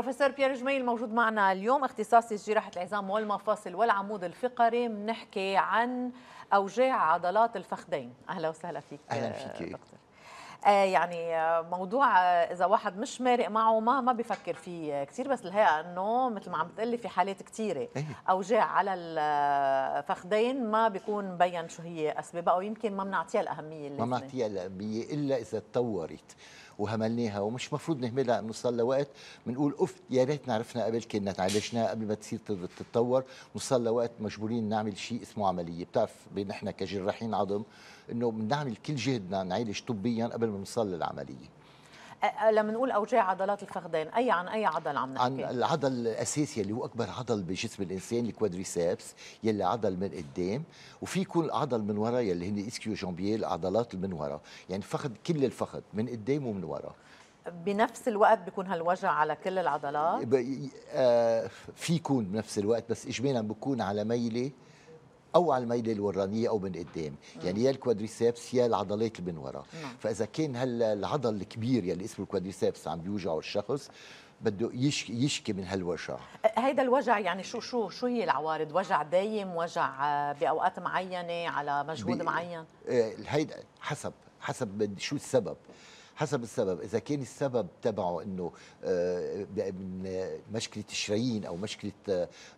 بروفيسور بيير جميل موجود معنا اليوم اختصاصي جراحة العظام والمفاصل والعمود الفقري بنحكي عن أوجاع عضلات الفخذين أهلا وسهلا فيك أهلا فيك آه، دكتور. آه، يعني آه، موضوع اذا واحد مش مارق معه ما ما بفكر فيه كثير بس الهيئة انه مثل ما عم بتقلي في حالات كثيره إيه. اوجاع على الفخذين ما بيكون مبين شو هي اسبابها او يمكن ما بنعطيها الاهميه اللي ما بنعطيها الاهميه الا اذا تطورت وهملناها ومش مفروض نهملها صار لوقت بنقول اف يا ريتنا عرفنا قبل كنا تعالجناها قبل ما تصير تتطور وصار لوقت مجبورين نعمل شيء اسمه عمليه بتعرف نحن كجراحين عظم انه بنعمل كل جهدنا نعالج طبيا قبل ما نوصل للعمليه لما نقول اوجاع عضلات الفخذين اي عن اي عضل عم نحكي عن العضل الاساسي اللي هو اكبر عضل بجسم الانسان الكوادريسبس يلي عضل من قدام وفي يكون عضل من ورا يلي هن اسكيو جامبيال عضلات من ورا يعني فخذ كل الفخذ من قدام ومن ورا بنفس الوقت بيكون هالوجع على كل العضلات؟ آه في يكون بنفس الوقت بس اجمالا بكون على ميله او على الميله الورانيه او من قدام يعني يا الكوادريسبس يا العضلات اللي من ورا نعم. فاذا كان هلا العضل الكبير يلي يعني اسمه الكوادريسبس عم بيوجعه الشخص بده يشكي, يشكي من هالوجع هيدا الوجع يعني شو شو شو هي العوارض وجع دايم وجع باوقات معينه على مجهود معين آه، هيدا حسب حسب شو السبب حسب السبب اذا كان السبب تبعه انه من آه، مشكله الشرايين او مشكله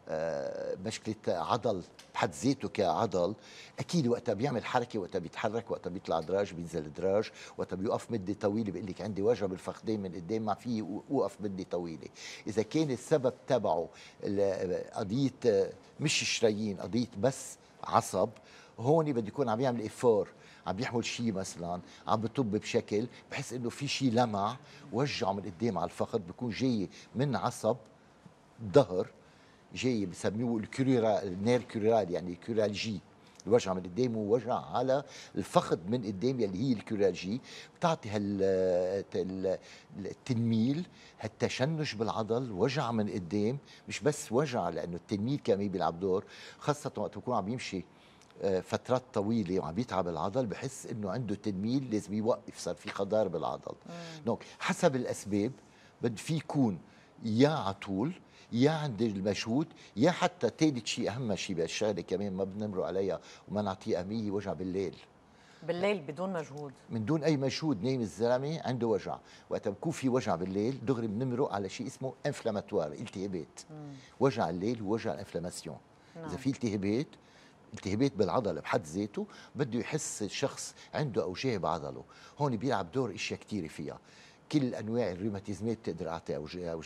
آه، مشكله عضل بحد ذاته كعضل اكيد وقتها بيعمل حركه وقتها بيتحرك وقتها بيطلع دراج بينزل دراج وقتها بيوقف مده طويله بيقول لك عندي وجع بالفخذين من قدام ما في اوقف مده طويله اذا كان السبب تبعه قضيه مش شرايين قضيه بس عصب هون بده يكون عم يعمل افور عم بيحمل شيء مثلا عم بطب بشكل بحس انه في شيء لمع وجعه من قدام على الفخذ بيكون جاي من عصب ظهر جاي بسموه الكوريرا النير كوريرال يعني كورالجي الوجع من قدام ووجع على الفخذ من قدام يلي يعني هي الكورالجي بتعطي هال التنميل هالتشنج بالعضل وجع من قدام مش بس وجع لانه التنميل كمان بيلعب دور خاصه وقت بكون عم يمشي فترات طويله وعم بيتعب العضل بحس انه عنده تنميل لازم يوقف صار في خضار بالعضل دونك حسب الاسباب بد في يكون يا على طول يا عند المشهود يا حتى ثالث شيء اهم شيء بهالشغله كمان ما بنمروا عليها وما نعطيه اهميه وجع بالليل بالليل بدون مجهود من دون اي مجهود نايم الزلمه عنده وجع وقت بكون في وجع بالليل دغري بنمرق على شيء اسمه انفلاماتوار التهابات وجع الليل هو وجع الانفلاماسيون اذا نعم. في التهابات التهابات بالعضله بحد ذاته بده يحس الشخص عنده اوجاع بعضله هون بيلعب دور اشياء كثيره فيها كل انواع الروماتيزمات بتقدر اعطي اوجاع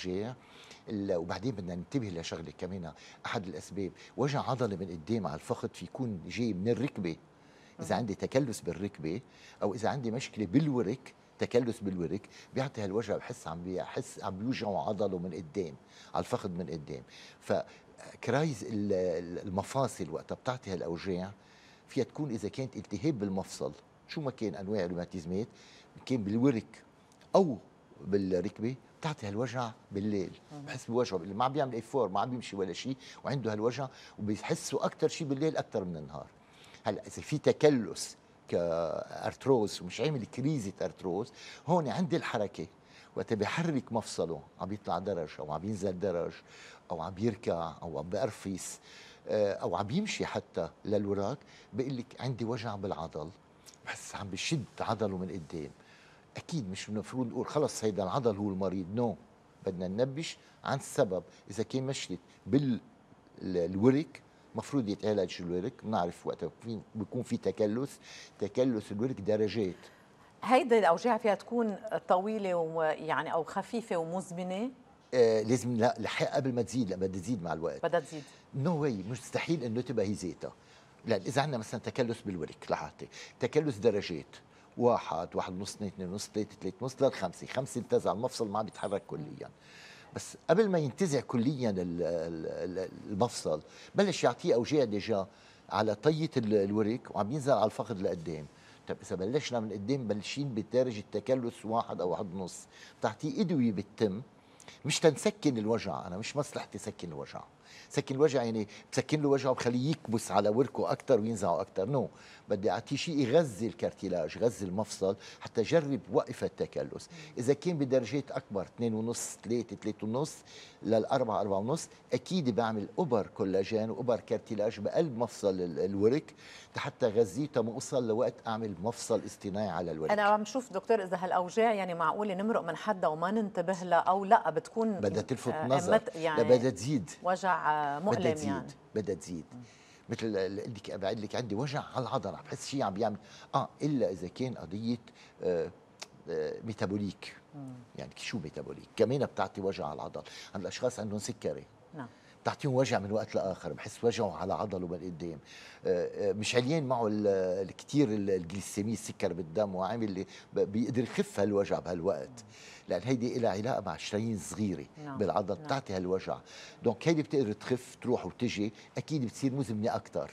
وبعدين بدنا ننتبه لشغله كمان احد الاسباب وجع عضله من قدام على الفخذ فيكون جاي من الركبه اذا عندي تكلس بالركبه او اذا عندي مشكله بالورك تكلس بالورك بيعطي هالوجع بحس عم بيحس عم بيوجعه عضله من قدام على الفخذ من قدام ف كرايز المفاصل وقتها بتعطي هالاوجاع فيها تكون اذا كانت التهاب بالمفصل شو ما كان انواع الروماتيزمات كان بالورك او بالركبه بتعطي هالوجع بالليل بحس بوجعه ما عم بيعمل ايفور ما عم بيمشي ولا شيء وعنده هالوجع وبيحسه اكثر شيء بالليل اكثر من النهار هلا اذا في تكلس كارتروز ومش عامل كريزه ارتروز هون عند الحركه وقت بيحرك مفصله عم بيطلع درج او عم بينزل درج او عم يركع او عم بقرفس آه، او عم يمشي حتى للوراك بقول لك عندي وجع بالعضل بس عم بشد عضله من قدام اكيد مش المفروض نقول خلص هيدا العضل هو المريض نو no. بدنا ننبش عن السبب اذا كان مشيت بالورك مفروض يتعالج الورك بنعرف وقتها بيكون في تكلس تكلس الورك درجات هيدي الاوجاع فيها تكون طويله ويعني او خفيفه ومزمنه آه لازم لا لحق قبل ما تزيد لما تزيد مع الوقت بدها تزيد نو no واي مستحيل انه تبقى هي زيتها لا اذا عندنا مثلا تكلس بالورك لحتى تكلس درجات واحد واحد ونص اثنين اثنين ونص ثلاثة ثلاثة ونص للخمسة خمسة انتزع المفصل ما عم بيتحرك كليا بس قبل ما ينتزع كليا المفصل بلش يعطيه اوجاع ديجا على طية الورك وعم ينزل على الفخذ لقدام طيب اذا بلشنا من قدام بلشين بدرجه تكلس واحد او واحد ونص بتعطيه ادويه بالتم مش تنسكن الوجع انا مش مصلحتي سكن الوجع سكن الوجع يعني بسكن له وجعه بخليه يكبس على وركه اكثر وينزعه اكثر نو بدي اعطيه شيء يغذي الكارتيلاج يغذي المفصل حتى جرب وقف التكلس اذا كان بدرجات اكبر 2.5 3 ونص للأربعة أربعة ونص أكيد بعمل أبر كولاجين وأبر كارتيلاج بقلب مفصل الورك حتى ما أوصل لوقت أعمل مفصل اصطناعي على الورك أنا عم شوف دكتور إذا هالأوجاع يعني معقولة نمرق من حدها وما ننتبه لها أو لا بتكون بدها تلفت آه، نظر يعني بدها تزيد وجع مؤلم بدأ يعني بدها تزيد مثل اللي لك بعد لك عندي وجع على العضله بحس شيء عم بيعمل اه الا اذا كان قضيه آه, آه، ميتابوليك يعني شو ميتابوليك كمان بتعطي وجع على العضل عند الاشخاص عندهم سكري نعم بتعطيهم وجع من وقت لاخر بحس وجعه على عضله من قدام آه، آه، مش عليان معه كثير الجليسيمية السكر بالدم وعامل بيقدر يخف هالوجع بهالوقت لان هيدي لها علاقه مع شرايين صغيره نعم. بالعضله نعم. بتعطي هالوجع دونك هيدي بتقدر تخف تروح وتجي اكيد بتصير مزمنه اكثر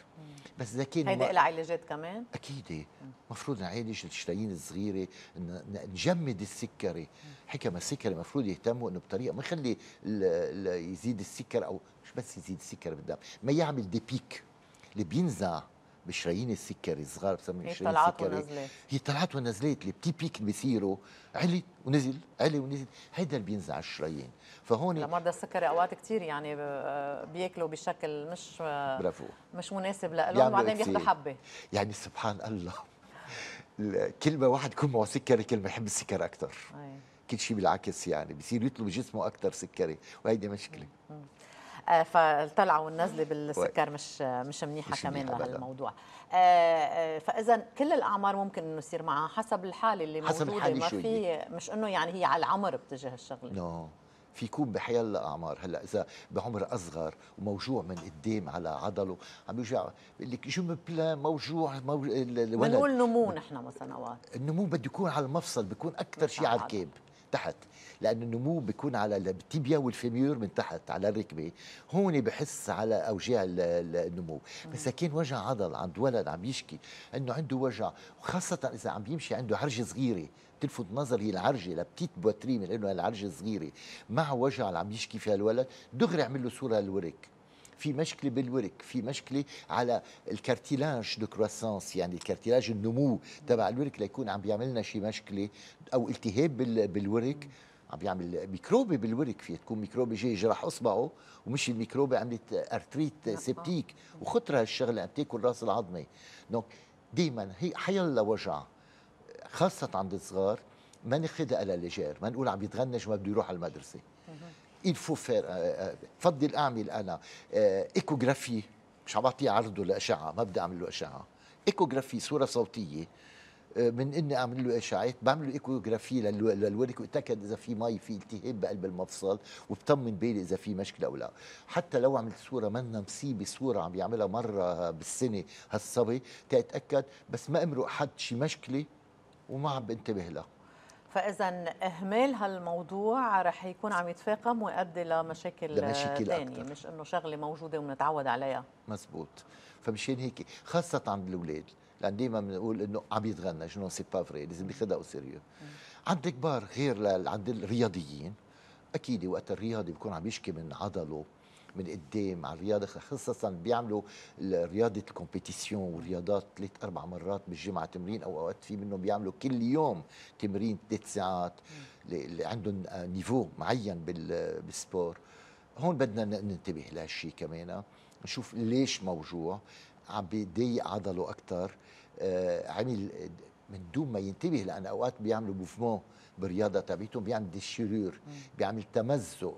بس اذا كان هيدي لها علاجات كمان؟ اكيد مفروض نعالج الشرايين الصغيره نجمد السكري حكم السكري مفروض يهتموا انه بطريقه ما يخلي يزيد السكر او مش بس يزيد السكر بالدم ما يعمل ديبيك اللي بينزع بشرايين السكر السكري الصغار بسميه شرايين السكر السكري هي طلعت ونزلت البتي بيك اللي بيصيروا علي ونزل علي ونزل هيدا اللي بينزع الشرايين فهون لمرضى السكري اوقات كثير يعني بياكلوا بشكل مش برافو مش مناسب لهم وبعدين بياخذوا حبه يعني سبحان الله كل ما واحد يكون معه سكري كل ما يحب السكر اكثر أي. كل شيء بالعكس يعني بصير يطلب جسمه اكثر سكري وهيدي مشكله آه، فالطلعه والنزله بالسكر مش مش منيحه مش كمان لهالموضوع آه، آه، فاذا كل الاعمار ممكن انه يصير معها حسب الحاله اللي حسب موجوده ما في مش انه يعني هي على العمر بتجه الشغله نو في كوب بحيال اعمار هلا اذا بعمر اصغر وموجوع من قدام على عضله عم بيوجع بقول لك جو بلا موجوع الولد بنقول نمو نحن مثلا اوقات النمو بده يكون على المفصل بيكون اكثر شيء على الكاب تحت لأن النمو بيكون على التيبيا والفيميور من تحت على الركبة هون بحس على أوجاع النمو بس كان وجع عضل عند ولد عم يشكي أنه عنده وجع وخاصة إذا عم يمشي عنده عرجة صغيرة تلفت نظري العرجه لبتيت بوتري من انه العرجه صغيره مع وجع اللي عم يشكي فيها الولد دغري عمل له صوره للورك في مشكله بالورك في مشكله على الكارتيلاج دو كروسانس يعني الكارتيلاج النمو تبع الورك ليكون عم بيعمل لنا شي مشكله او التهاب بالورك عم بيعمل ميكروبي بالورك فيها تكون ميكروبي جاي جرح اصبعه ومش الميكروبي عملت ارتريت سيبتيك وخطره هالشغله عم تاكل راس العظمه دونك دائما هي حيلا وجع خاصه عند الصغار ما ناخذها للجير ما نقول عم يتغنج ما بده يروح على المدرسه il faut faire بفضل اعمل انا ايكوغرافي مش عم بعطيه عرضه لاشعه ما بدي اعمل له اشعه ايكوغرافي صوره صوتيه آه، من اني اعمل له اشعاعات بعمل له ايكوغرافي للورك واتاكد اذا في مي في التهاب بقلب المفصل وبطمن بالي اذا في مشكله او لا حتى لو عملت صوره منا مصيبه صوره عم يعملها مره بالسنه هالصبي تتاكد بس ما امرق حد شي مشكله وما عم بنتبه لها فاذا اهمال هالموضوع رح يكون عم يتفاقم ويؤدي لمشاكل ثانيه مش انه شغله موجوده ومنتعود عليها مزبوط فمشان هيك خاصه عند الاولاد لان دائما بنقول انه عم يتغنى شنو سي با فري لازم ياخذها سيريو عند الكبار غير عند الرياضيين اكيد وقت الرياضي بيكون عم يشكي من عضله من قدام على الرياضه خصوصا بيعملوا رياضه الكومبيتيسيون والرياضات ثلاث اربع مرات بالجمعه تمرين او اوقات في منهم بيعملوا كل يوم تمرين ثلاث ساعات اللي عندهم نيفو معين بالسبور هون بدنا ننتبه لهالشيء كمان آه. نشوف ليش موجوع عم بيضيق عضله اكثر آه، عمل من دون ما ينتبه لان اوقات بيعملوا موفمون بالرياضه تبعتهم بيعمل ديشيرور بيعمل تمزق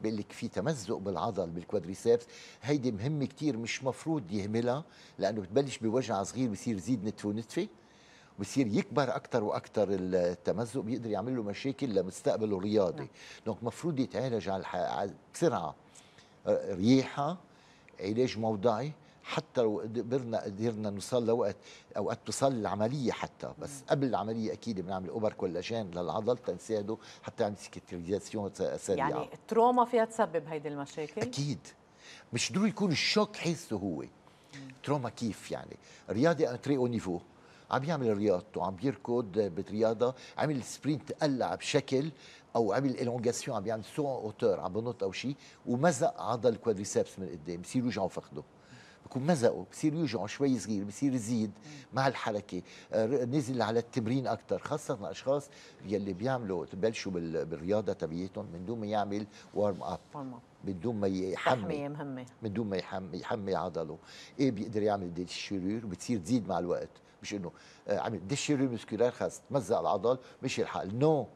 بيقول لك في تمزق بالعضل بالكوادريسبس هيدي مهمه كثير مش مفروض يهملها لانه بتبلش بوجع صغير بصير يزيد نتفه ونتفه بصير يكبر اكثر واكثر التمزق بيقدر يعمل له مشاكل لمستقبله الرياضي نعم. دونك مفروض يتعالج على بسرعه آه، رياحه علاج موضعي حتى لو قدرنا قدرنا نوصل لوقت اوقات توصل العمليه حتى بس قبل العمليه اكيد بنعمل اوبر كولاجين للعضل تنساعده حتى يعمل سيكتريزاسيون سريعه يعني التروما فيها تسبب هيدي المشاكل اكيد مش ضروري يكون الشوك حسه هو تروما كيف يعني رياضي ان تري او نيفو عم يعمل رياضته عم بيركض برياضه عمل سبرينت قلع بشكل او عمل الونجاسيون عم يعمل سو اوتور عم بنط او شيء ومزق عضل الكوادريسبس من قدام بصير يرجعوا فقده بكون مزقه بصير يوجعه شوي صغير بصير يزيد مع الحركه آه، نزل على التمرين اكثر خاصه الاشخاص يلي بيعملوا ببلشوا بالرياضه تبعيتهم من دون ما يعمل وارم اب من دون ما يحمي مهمة من دون ما يحمي يحمي عضله ايه بيقدر يعمل الشرير وبتصير تزيد مع الوقت مش انه آه، عمل الشرير مسكولار خلص تمزق العضل مش يلحق نو no.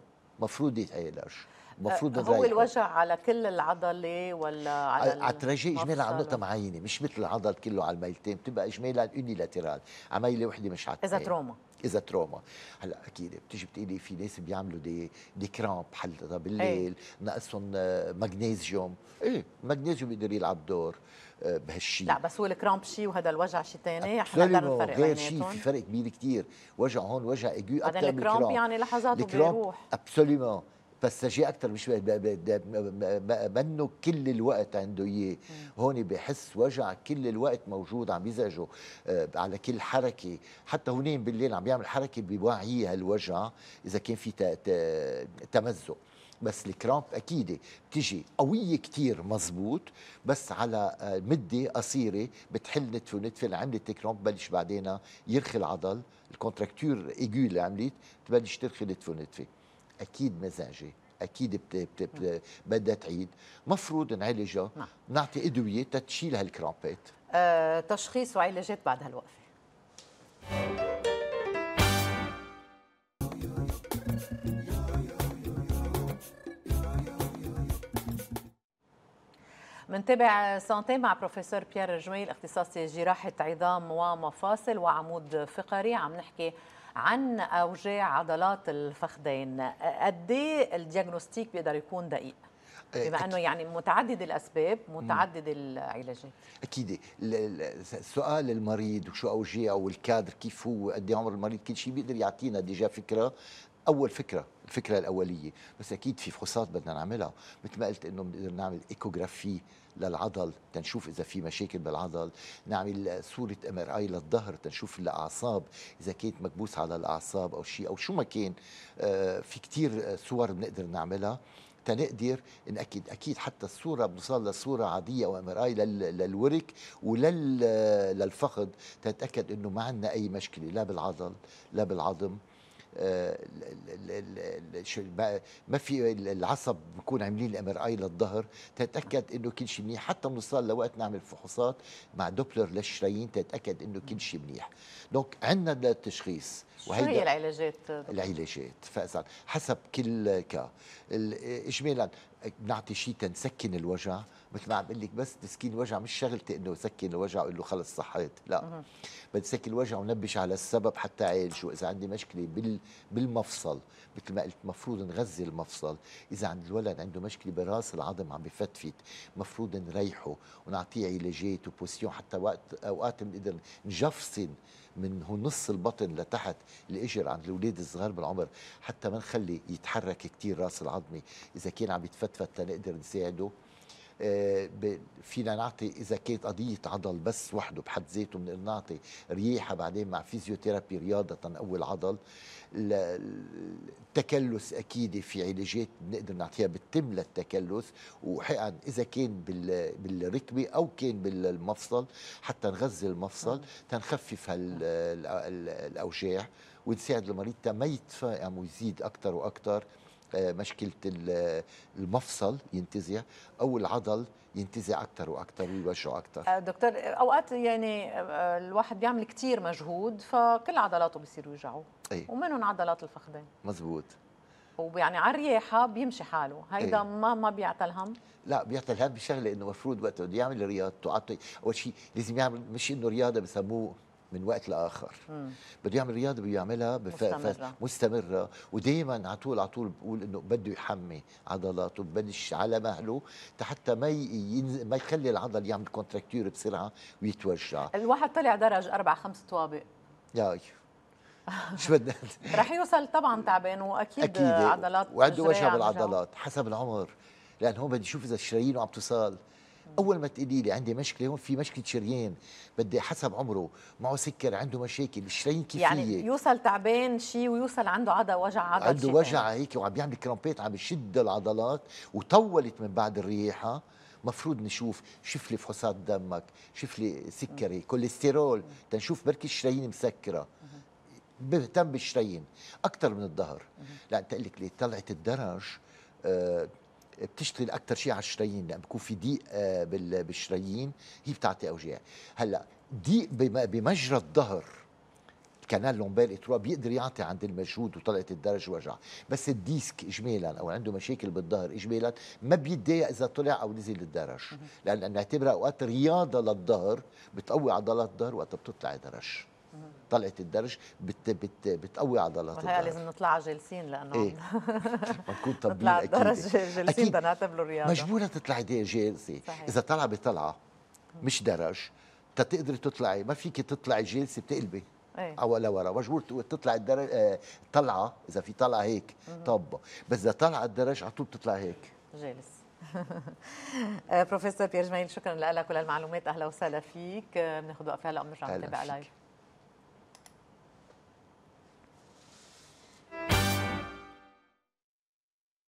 مفروض يتعالج المفروض أه، هو الوجع على كل العضله ولا على على الترجي اجمالا على نقطه معينه مش مثل العضل كله على الميلتين بتبقى اجمالا على عميله وحده مش على اذا تروما اذا تروما هلا اكيد بتيجي بتقولي في ناس بيعملوا دي دي كرامب حل بالليل إيه. ناقصهم نقصهم آه، مغنيزيوم ايه مغنيزيوم بيقدر يلعب دور آه، بهالشيء لا بس هو الكرامب شيء وهذا الوجع شيء ثاني احنا نقدر نفرق غير شيء في فرق كبير كثير وجع هون وجع ايجو اكثر من الكرامب يعني لحظات وبيروح ابسوليومون تستجي اكثر مش منه كل الوقت عنده اياه هون بحس وجع كل الوقت موجود عم يزعجه آه، على كل حركه حتى هونين بالليل عم يعمل حركه بوعيه هالوجع اذا كان في تمزق بس الكرامب اكيد بتجي قويه كثير مزبوط بس على آه، مده قصيره بتحل نتفه نتفه عملت الكرامب بلش بعدين يرخي العضل الكونتراكتور ايجو اللي عملت تبلش ترخي نتفه نتفه اكيد مزاجي اكيد نعم. بدها تعيد مفروض نعالجها نعم. نعطي ادويه تتشيل هالكرامبات أه تشخيص وعلاجات بعد هالوقفه منتابع سانتي مع بروفيسور بيير جميل اختصاصي جراحة عظام ومفاصل وعمود فقري عم نحكي عن اوجاع عضلات الفخذين قد ايه الدياجنوستيك بيقدر يكون دقيق آه، بما انه يعني متعدد الاسباب متعدد العلاجات اكيد سؤال المريض وشو اوجاعه والكادر كيف هو قد إيه عمر المريض كل شيء بيقدر يعطينا ديجا فكره اول فكره الفكره الاوليه بس اكيد في فحوصات بدنا نعملها مثل ما قلت انه بنقدر نعمل ايكوغرافي للعضل تنشوف اذا في مشاكل بالعضل نعمل صوره ام ار اي للظهر تنشوف الاعصاب اذا كانت مكبوسه على الاعصاب او شيء او شو ما كان آه، في كتير صور بنقدر نعملها تنقدر ناكد اكيد حتى الصوره بنوصل لصوره عاديه او ام ار اي للورك وللفخذ تتاكد انه ما عندنا اي مشكله لا بالعضل لا بالعظم ما في العصب بكون عاملين الام ار اي للظهر تتاكد انه كل شيء منيح حتى بنوصل لوقت نعمل فحوصات مع دوبلر للشرايين تتاكد انه كل شيء منيح دونك عندنا للتشخيص شو هي العلاجات العلاجات فاذا حسب كل كا اجمالا بنعطي شيء تنسكن الوجع مثل ما عم بقول لك بس تسكين الوجع مش شغلتي انه سكن الوجع وقول له خلص صحيت لا بدي سكن الوجع ونبش على السبب حتى اعالجه اذا عندي مشكله بال بالمفصل مثل ما قلت مفروض نغذي المفصل اذا عند الولد عنده مشكله براس العظم عم بفتفت مفروض نريحه ونعطيه علاجات وبوسيون حتى وقت اوقات بنقدر نجفصن من هو نص البطن لتحت الاجر عند الاولاد الصغار بالعمر حتى ما نخلي يتحرك كثير راس العظمه اذا كان عم يتفتفت لنقدر نساعده آه، فينا نعطي اذا كانت قضيه عضل بس وحده بحد ذاته بنقدر نعطي رياحه بعدين مع فيزيوثيرابي رياضه تنقوي العضل التكلس اكيد في علاجات بنقدر نعطيها بتتم للتكلس وحقا اذا كان بالركبه او كان بالمفصل حتى نغذي المفصل آه. تنخفف الاوجاع ونساعد المريض ما يتفائم يعني ويزيد اكثر واكثر آه، مشكله المفصل ينتزع او العضل ينتزع اكثر واكثر ويوجعه اكثر آه، دكتور اوقات يعني آه، الواحد بيعمل كثير مجهود فكل عضلاته بصيروا يوجعوه ايه؟ ومنهم عضلات الفخذين مزبوط ويعني على الرياحه بيمشي حاله هيدا ايه؟ ما ما بيعطى الهم لا بيعطي الهم بشغله انه مفروض وقت بده يعمل رياضته اول شيء لازم يعمل مش انه رياضه بسموه من وقت لاخر بده يعمل رياضه بيعملها مستمره مستمره ودائما على طول على طول بقول انه بده يحمي عضلاته بدش على مهله حتى ما ما يخلي العضل يعمل كونتراكتير بسرعه ويتوجع الواحد طلع درج اربع خمس طوابق ياي أيوه. شو بدنا رح يوصل طبعا تعبان واكيد أكيد. عضلات وعنده وجع بالعضلات حسب العمر لان هون بدي اشوف اذا الشرايين عم تصال اول ما تقولي لي عندي مشكله هون في مشكله شريان بدي حسب عمره معه سكر عنده مشاكل الشريان كيفيه يعني يوصل تعبان شيء ويوصل عنده عضل وجع عضل عنده وجع هيك وعم بيعمل كرامبات عم بشد العضلات وطولت من بعد الرياحه مفروض نشوف لي فحوصات دمك لي سكري كوليسترول تنشوف بركي الشرايين مسكره بهتم بالشرايين اكثر من الظهر لا تقول لك ليه طلعت الدرج آه بتشتغل اكثر شيء على الشرايين لانه يعني بيكون في ضيق آه، بالشرايين هي بتعطي اوجاع هلا ضيق بمجرى الظهر كانال لومبير اتروا بيقدر يعطي عند المجهود وطلعت الدرج وجع بس الديسك اجمالا او عنده مشاكل بالظهر اجمالا ما بيتضايق اذا طلع او نزل الدرج لان نعتبرها اوقات رياضه للظهر بتقوي عضلات الظهر وقت بتطلع درج طلعه الدرج بت بت بتقوي عضلات الظهر لازم نطلع جالسين لانه ايه نكون طبيعي اكيد الدرج جالسين بدنا نعتبروا رياضه مجبوره تطلعي جالسه اذا طلع بطلعه مش درج تتقدري تطلعي ما فيك تطلعي جالسه بتقلبي ايه او لورا مجبور تطلع الدرج آه، طلعه اذا في طلعه هيك طب بس اذا طلع الدرج على طول بتطلع هيك جالس آه، بروفيسور بيير جميل شكرا لك وللمعلومات اهلا وسهلا فيك آه، بناخذ وقفه هلا بنرجع نتابع لايف